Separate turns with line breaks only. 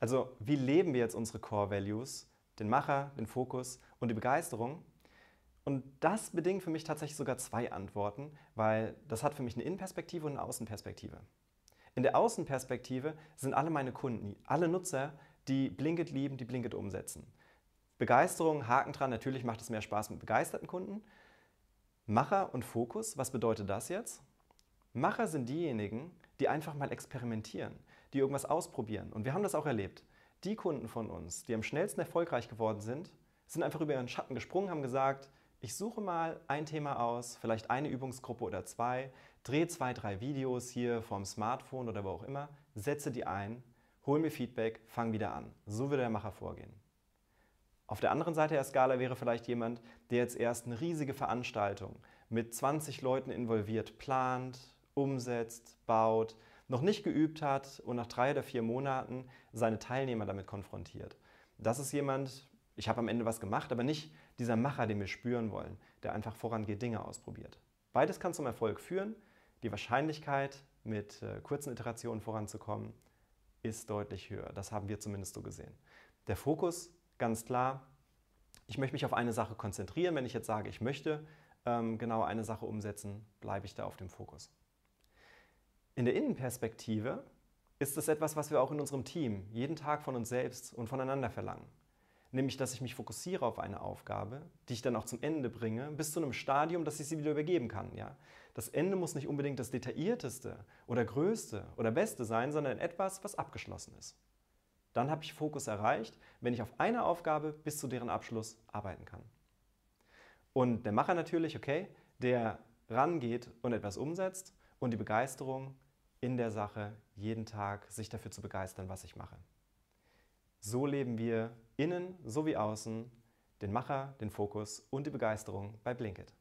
Also wie leben wir jetzt unsere Core Values, den Macher, den Fokus und die Begeisterung? Und das bedingt für mich tatsächlich sogar zwei Antworten, weil das hat für mich eine Innenperspektive und eine Außenperspektive. In der Außenperspektive sind alle meine Kunden, alle Nutzer, die Blinkit lieben, die Blinkit umsetzen. Begeisterung, Haken dran, natürlich macht es mehr Spaß mit begeisterten Kunden. Macher und Fokus, was bedeutet das jetzt? Macher sind diejenigen, die einfach mal experimentieren, die irgendwas ausprobieren. Und wir haben das auch erlebt. Die Kunden von uns, die am schnellsten erfolgreich geworden sind, sind einfach über ihren Schatten gesprungen, haben gesagt, ich suche mal ein Thema aus, vielleicht eine Übungsgruppe oder zwei, drehe zwei, drei Videos hier vom Smartphone oder wo auch immer, setze die ein, hol mir Feedback, fang wieder an. So würde der Macher vorgehen. Auf der anderen Seite der Skala wäre vielleicht jemand, der jetzt erst eine riesige Veranstaltung mit 20 Leuten involviert plant, umsetzt, baut, noch nicht geübt hat und nach drei oder vier Monaten seine Teilnehmer damit konfrontiert. Das ist jemand, ich habe am Ende was gemacht, aber nicht dieser Macher, den wir spüren wollen, der einfach vorangeht, Dinge ausprobiert. Beides kann zum Erfolg führen. Die Wahrscheinlichkeit, mit äh, kurzen Iterationen voranzukommen, ist deutlich höher. Das haben wir zumindest so gesehen. Der Fokus, ganz klar, ich möchte mich auf eine Sache konzentrieren. Wenn ich jetzt sage, ich möchte ähm, genau eine Sache umsetzen, bleibe ich da auf dem Fokus. In der Innenperspektive ist es etwas, was wir auch in unserem Team jeden Tag von uns selbst und voneinander verlangen. Nämlich, dass ich mich fokussiere auf eine Aufgabe, die ich dann auch zum Ende bringe, bis zu einem Stadium, dass ich sie wieder übergeben kann. Ja? Das Ende muss nicht unbedingt das detaillierteste oder größte oder beste sein, sondern etwas, was abgeschlossen ist. Dann habe ich Fokus erreicht, wenn ich auf eine Aufgabe bis zu deren Abschluss arbeiten kann. Und der Macher natürlich, okay, der rangeht und etwas umsetzt und die Begeisterung in der Sache, jeden Tag sich dafür zu begeistern, was ich mache. So leben wir innen sowie außen den Macher, den Fokus und die Begeisterung bei Blinkit.